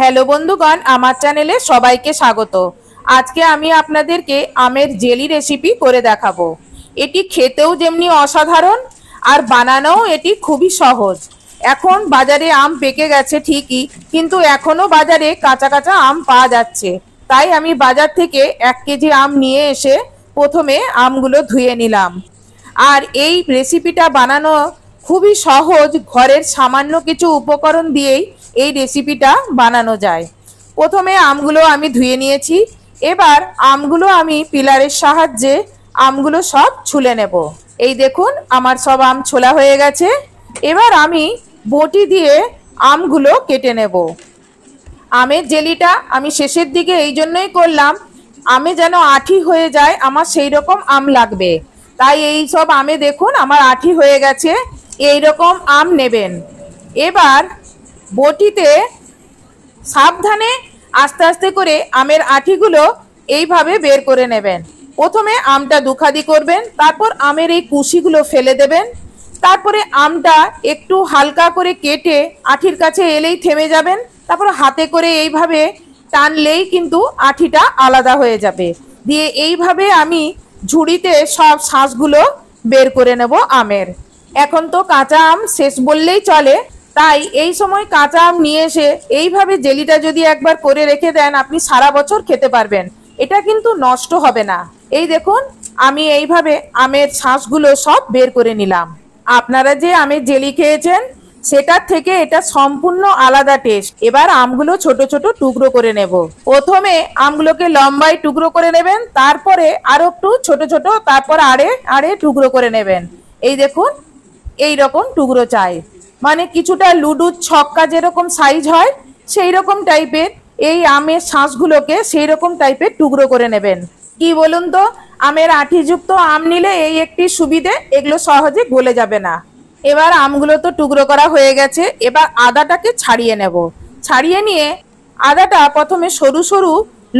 hello বন্ধুগণ আমার চ্যানেলে সবাইকে স্বাগত আজকে আমি আপনাদেরকে আমের জেলি রেসিপি করে দেখাবো এটি খেতেও যেমনি অসাধারণ আর বানানোও এটি খুবই সহজ এখন বাজারে আম পেকে গেছে ঠিকই কিন্তু এখনও বাজারে কাঁচা কাঁচা আম পাওয়া যাচ্ছে তাই আমি বাজার থেকে এক কেজি আম নিয়ে এসে প্রথমে আমগুলো ধুয়ে নিলাম আর এই রেসিপিটা বানানো খুবই সহজ ঘরের সামান্য কিছু উপকরণ দিয়েই এই রেসিপিটা বানানো যায় প্রথমে আমগুলো আমি ধুয়ে নিয়েছি এবার আমগুলো আমি পিলারের সাহায্যে আমগুলো সব ছুলে নেব এই দেখুন আমার সব আম ছোলা হয়ে গেছে এবার আমি বটি দিয়ে আমগুলো কেটে নেব আমের জেলিটা আমি শেষের দিকে এই জন্যই করলাম আমে যেন আঠি হয়ে যায় আমার সেই রকম আম লাগবে তাই এই সব আমে দেখুন আমার আঠি হয়ে গেছে এই রকম আম নেবেন এবার বটিতে সাবধানে আস্তে আস্তে করে আমের আঠিগুলো এইভাবে বের করে নেবেন প্রথমে আমটা দুখাদি করবেন তারপর আমের এই কুশিগুলো ফেলে দেবেন তারপরে আমটা একটু হালকা করে কেটে আঠির কাছে এলেই থেমে যাবেন তারপর হাতে করে এইভাবে টানলেই কিন্তু আঠিটা আলাদা হয়ে যাবে দিয়ে এইভাবে আমি ঝুড়িতে সব শ্বাসগুলো বের করে নেব আমের এখন তো কাঁচা আম শেষ বললেই চলে তাই এই সময় কাঁচা আম নিয়ে এসে এইভাবে জেলিটা যদি একবার করে রেখে দেন আপনি সারা বছর খেতে পারবেন এটা কিন্তু নষ্ট হবে না এই দেখুন আমি এইভাবে আমের শাঁসগুলো সব বের করে নিলাম আপনারা যে আমের জেলি খেয়েছেন সেটার থেকে এটা সম্পূর্ণ আলাদা টেস্ট এবার আমগুলো ছোট ছোট টুকরো করে নেব প্রথমে আমগুলোকে লম্বায় টুকরো করে নেবেন তারপরে আরো একটু ছোট ছোট তারপর আড়ে আড়ে টুকরো করে নেবেন এই দেখুন এই রকম টুকরো চাই মানে কিছুটা লুডুর ছক্কা যেরকম সাইজ হয় সেই রকম টাইপের এই আমের শাঁসগুলোকে সেই রকম টাইপের টুকরো করে নেবেন কি বলুন তো আমের আঠিযুক্ত আম নিলে এই একটি সুবিধে এগুলো সহজে গলে যাবে না এবার আমগুলো তো টুকরো করা হয়ে গেছে এবার আদাটাকে ছাড়িয়ে নেব ছাড়িয়ে নিয়ে আদাটা প্রথমে সরু সরু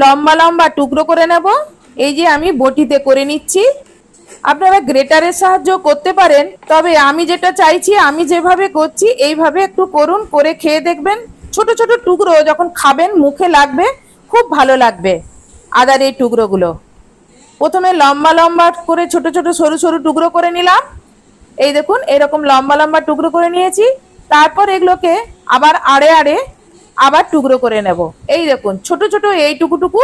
লম্বা লম্বা টুকরো করে নেব এই যে আমি বটিতে করে নিচ্ছি আপনারা গ্রেটারের সাহায্য করতে পারেন তবে আমি যেটা চাইছি আমি যেভাবে করছি এইভাবে একটু করুন করে খেয়ে দেখবেন ছোট ছোট টুকরো যখন খাবেন মুখে লাগবে খুব ভালো লাগবে আদার এই টুকরোগুলো প্রথমে লম্বা লম্বা করে ছোট ছোট সরু সরু টুকরো করে নিলাম এই দেখুন এরকম লম্বা লম্বা টুকরো করে নিয়েছি তারপর এগুলোকে আবার আড়ে আড়ে আবার টুকরো করে নেব এই দেখুন ছোট ছোট এই টুকুটুকু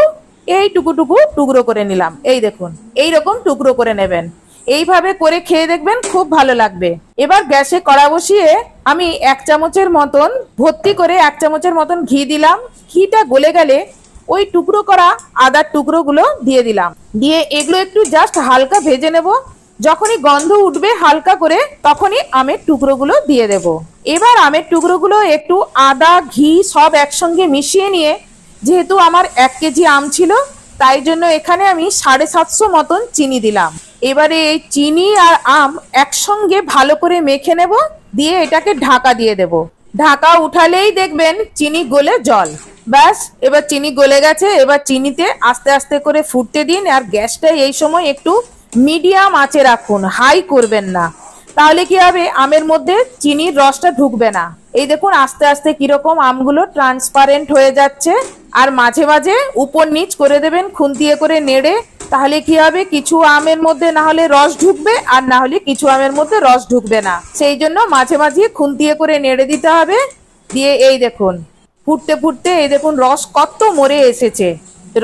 এই টুকুটুকু টুকরো করে নিলাম এই দেখুন এই রকম টুকরো করে নেবেন এইভাবে করে খেয়ে দেখবেন খুব ভালো লাগবে এবার গ্যাসে কড়া বসিয়ে আমি এক চামচের মতন ভর্তি করে এক চামচের মতন ঘি দিলাম ঘিটা গলে গেলে ওই টুকরো করা আদার টুকরোগুলো দিয়ে দিলাম দিয়ে এগুলো একটু জাস্ট হালকা ভেজে নেব যখনই গন্ধ উঠবে হালকা করে তখনই আমের টুকরোগুলো দিয়ে দেব এবার আমের টুকরোগুলো একটু আদা ঘি সব একসঙ্গে মিশিয়ে নিয়ে যেহেতু আমার এক কেজি আম ছিল তাই জন্য এখানে আমি সাড়ে সাতশো মতন চিনি দিলাম এবারে এই চিনি আর আম একসঙ্গে ভালো করে মেখে নেব দিয়ে এটাকে ঢাকা দিয়ে দেব ঢাকা উঠালেই দেখবেন চিনি গলে জল ব্যাস এবার চিনি গলে গেছে এবার চিনিতে আস্তে আস্তে করে ফুটতে দিন আর গ্যাসটা এই সময় একটু মিডিয়াম আঁচে রাখুন হাই করবেন না তাহলে কি হবে আমের মধ্যে চিনির রসটা ঢুকবে না এই দেখুন আস্তে আস্তে কিরকম আমগুলো ট্রান্সপারেন্ট হয়ে যাচ্ছে আর মাঝে মাঝে উপর নিচ করে দেবেন খুন্তিয়ে করে নেড়ে তাহলে কি হবে কিছু আমের মধ্যে না হলে রস ঢুকবে আর না হলে কিছু আমের মধ্যে রস ঢুকবে না সেই জন্য মাঝে মাঝে খুন্তিয়ে করে নেড়ে দিতে হবে দিয়ে এই দেখুন ফুটতে ফুটতে এই দেখুন রস কত মরে এসেছে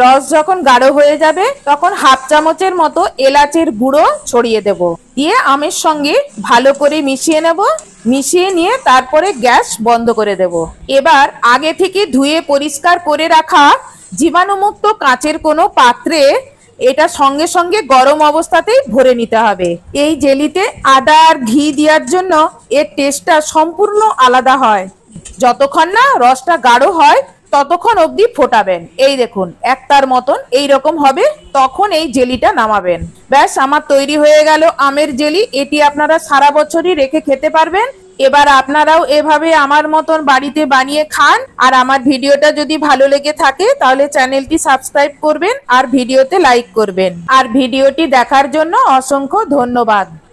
রস যখন গাঢ় হয়ে যাবে তখন হাফ চামচের মতো এলাচের গুঁড়ো ছড়িয়ে দেব দিয়ে আমের সঙ্গে ভালো করে মিশিয়ে নেব মিশিয়ে নিয়ে তারপরে গ্যাস বন্ধ করে দেব এবার আগে থেকে ধুয়ে পরিষ্কার করে রাখা জীবাণুমুক্ত কাঁচের কোনো পাত্রে এটা সঙ্গে সঙ্গে গরম অবস্থাতেই ভরে নিতে হবে এই জেলিতে আদা আর ঘি দেওয়ার জন্য এর টেস্টটা সম্পূর্ণ আলাদা হয় যতক্ষণ না রসটা গাঢ় হয় ততক্ষণ অবধি ফোটাবেন এই দেখুন একটার মতন এই রকম হবে তখন এই জেলিটা নামাবেন ব্যাস আমার তৈরি হয়ে গেল আমের জেলি এটি আপনারা সারা বছরই রেখে খেতে পারবেন এবার আপনারাও এভাবে আমার মতন বাড়িতে বানিয়ে খান আর আমার ভিডিওটা যদি ভালো লেগে থাকে তাহলে চ্যানেলটি সাবস্ক্রাইব করবেন আর ভিডিওতে লাইক করবেন আর ভিডিওটি দেখার জন্য অসংখ্য ধন্যবাদ